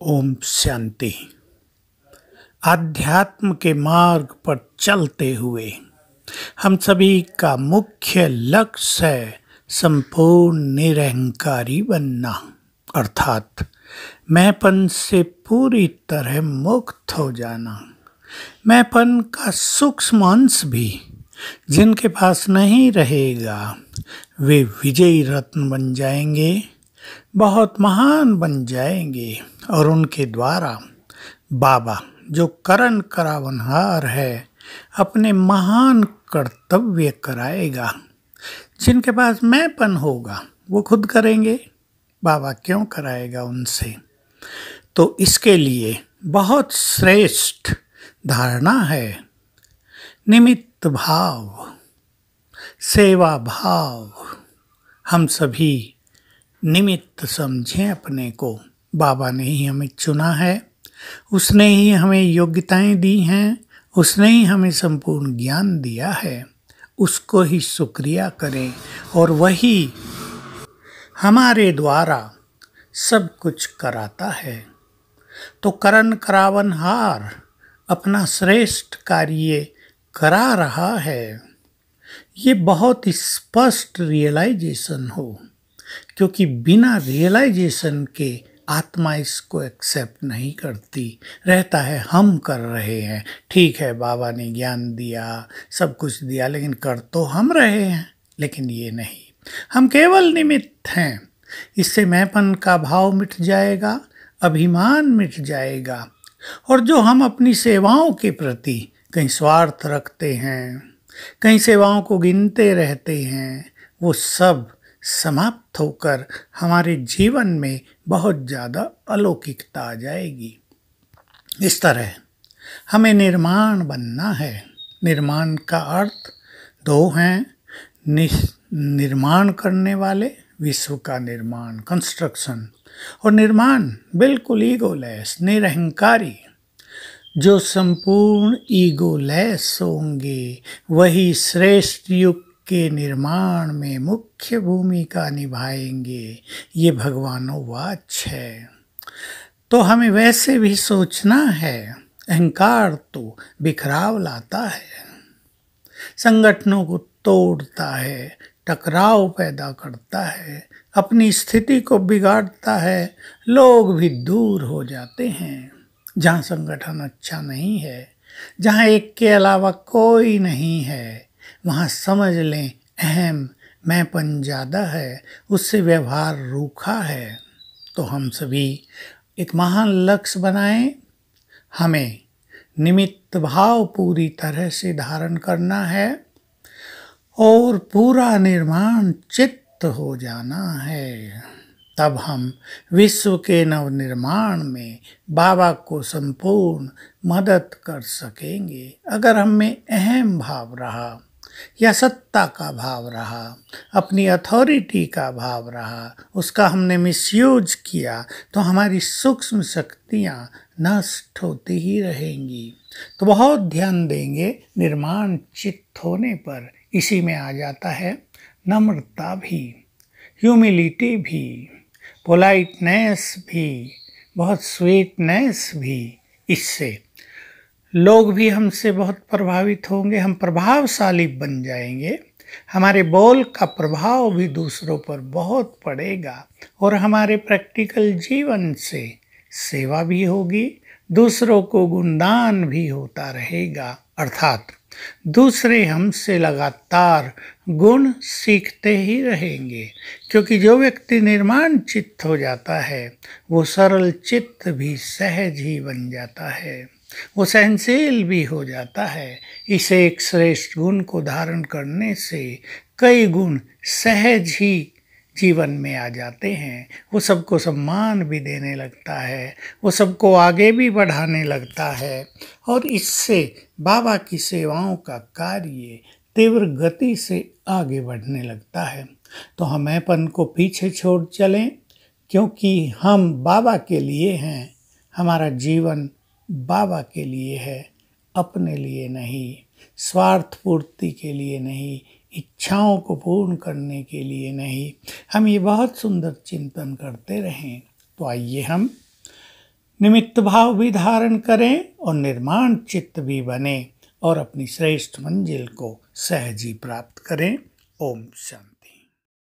ओम शांति आध्यात्म के मार्ग पर चलते हुए हम सभी का मुख्य लक्ष्य है संपूर्ण निरहंकारी बनना अर्थात मैंपन से पूरी तरह मुक्त हो जाना मैंपन का सूक्ष्म अंश भी जिनके पास नहीं रहेगा वे विजयी रत्न बन जाएंगे बहुत महान बन जाएंगे और उनके द्वारा बाबा जो करण करावनहार है अपने महान कर्तव्य कराएगा जिनके पास मैंपन होगा वो खुद करेंगे बाबा क्यों कराएगा उनसे तो इसके लिए बहुत श्रेष्ठ धारणा है निमित्त भाव सेवा भाव हम सभी निमित्त समझें अपने को बाबा ने ही हमें चुना है उसने ही हमें योग्यताएं दी हैं उसने ही हमें संपूर्ण ज्ञान दिया है उसको ही शुक्रिया करें और वही हमारे द्वारा सब कुछ कराता है तो करण करावन हार अपना श्रेष्ठ कार्य करा रहा है ये बहुत स्पष्ट रियलाइजेशन हो क्योंकि बिना रियलाइजेशन के आत्मा इसको एक्सेप्ट नहीं करती रहता है हम कर रहे हैं ठीक है बाबा ने ज्ञान दिया सब कुछ दिया लेकिन कर तो हम रहे हैं लेकिन ये नहीं हम केवल निमित्त हैं इससे मैंपन का भाव मिट जाएगा अभिमान मिट जाएगा और जो हम अपनी सेवाओं के प्रति कहीं स्वार्थ रखते हैं कहीं सेवाओं को गिनते रहते हैं वो सब समाप्त होकर हमारे जीवन में बहुत ज़्यादा अलौकिकता आ जाएगी इस तरह हमें निर्माण बनना है निर्माण का अर्थ दो हैं निर्माण करने वाले विश्व का निर्माण कंस्ट्रक्शन और निर्माण बिल्कुल ईगोलेस निरहंकारी जो संपूर्ण ईगोलेस होंगे वही श्रेष्ठ युग के निर्माण में मुख्य भूमिका निभाएंगे ये भगवानों वाच है तो हमें वैसे भी सोचना है अहंकार तो बिखराव लाता है संगठनों को तोड़ता है टकराव पैदा करता है अपनी स्थिति को बिगाड़ता है लोग भी दूर हो जाते हैं जहाँ संगठन अच्छा नहीं है जहाँ एक के अलावा कोई नहीं है वहाँ समझ लें अहम मैंपन ज़्यादा है उससे व्यवहार रूखा है तो हम सभी एक महान लक्ष्य बनाएं हमें निमित्त भाव पूरी तरह से धारण करना है और पूरा निर्माण चित्त हो जाना है तब हम विश्व के नवनिर्माण में बाबा को संपूर्ण मदद कर सकेंगे अगर हमें अहम भाव रहा या सत्ता का भाव रहा अपनी अथॉरिटी का भाव रहा उसका हमने मिसयूज किया तो हमारी सूक्ष्म शक्तियाँ नष्ट होती ही रहेंगी तो बहुत ध्यान देंगे निर्माण चित्त होने पर इसी में आ जाता है नम्रता भी ह्यूमिलिटी भी पोलाइटनेस भी बहुत स्वीटनेस भी इससे लोग भी हमसे बहुत प्रभावित होंगे हम प्रभावशाली बन जाएंगे हमारे बोल का प्रभाव भी दूसरों पर बहुत पड़ेगा और हमारे प्रैक्टिकल जीवन से सेवा भी होगी दूसरों को गुणदान भी होता रहेगा अर्थात दूसरे हमसे लगातार गुण सीखते ही रहेंगे क्योंकि जो व्यक्ति निर्माण चित्त हो जाता है वो सरल चित्त भी सहज ही बन जाता है वो सहनशील भी हो जाता है इसे एक श्रेष्ठ गुण को धारण करने से कई गुण सहज ही जीवन में आ जाते हैं वो सबको सम्मान भी देने लगता है वो सबको आगे भी बढ़ाने लगता है और इससे बाबा की सेवाओं का कार्य तीव्र गति से आगे बढ़ने लगता है तो हम ऐपन को पीछे छोड़ चलें क्योंकि हम बाबा के लिए हैं हमारा जीवन बाबा के लिए है अपने लिए नहीं स्वार्थ पूर्ति के लिए नहीं इच्छाओं को पूर्ण करने के लिए नहीं हम ये बहुत सुंदर चिंतन करते रहें तो आइए हम निमित्त भाव भी धारण करें और निर्माण चित्त भी बने और अपनी श्रेष्ठ मंजिल को सहजी प्राप्त करें ओम शांति